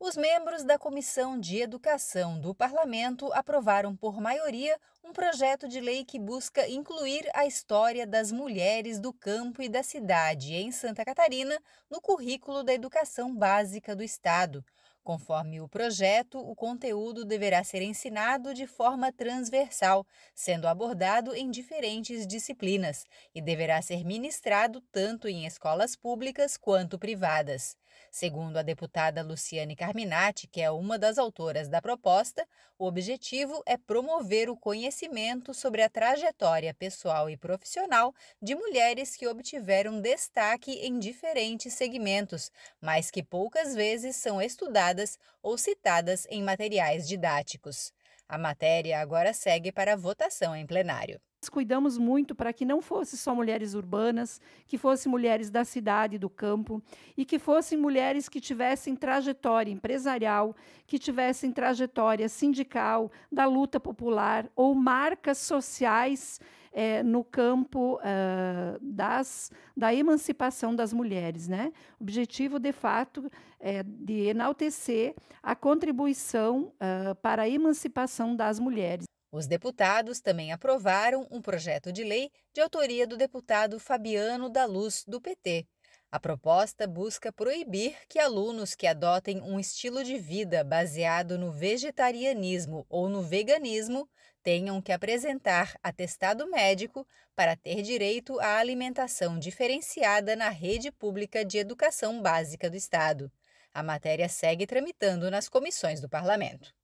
Os membros da Comissão de Educação do Parlamento aprovaram por maioria um projeto de lei que busca incluir a história das mulheres do campo e da cidade em Santa Catarina no currículo da educação básica do Estado. Conforme o projeto, o conteúdo deverá ser ensinado de forma transversal, sendo abordado em diferentes disciplinas, e deverá ser ministrado tanto em escolas públicas quanto privadas. Segundo a deputada Luciane Carminati, que é uma das autoras da proposta, o objetivo é promover o conhecimento sobre a trajetória pessoal e profissional de mulheres que obtiveram destaque em diferentes segmentos, mas que poucas vezes são estudadas publicadas ou citadas em materiais didáticos. A matéria agora segue para votação em plenário. Nós cuidamos muito para que não fosse só mulheres urbanas, que fossem mulheres da cidade, e do campo, e que fossem mulheres que tivessem trajetória empresarial, que tivessem trajetória sindical, da luta popular ou marcas sociais é, no campo uh, das, da emancipação das mulheres. Né? Objetivo, de fato, é, de enaltecer a contribuição uh, para a emancipação das mulheres. Os deputados também aprovaram um projeto de lei de autoria do deputado Fabiano da Luz, do PT. A proposta busca proibir que alunos que adotem um estilo de vida baseado no vegetarianismo ou no veganismo tenham que apresentar atestado médico para ter direito à alimentação diferenciada na rede pública de educação básica do Estado. A matéria segue tramitando nas comissões do Parlamento.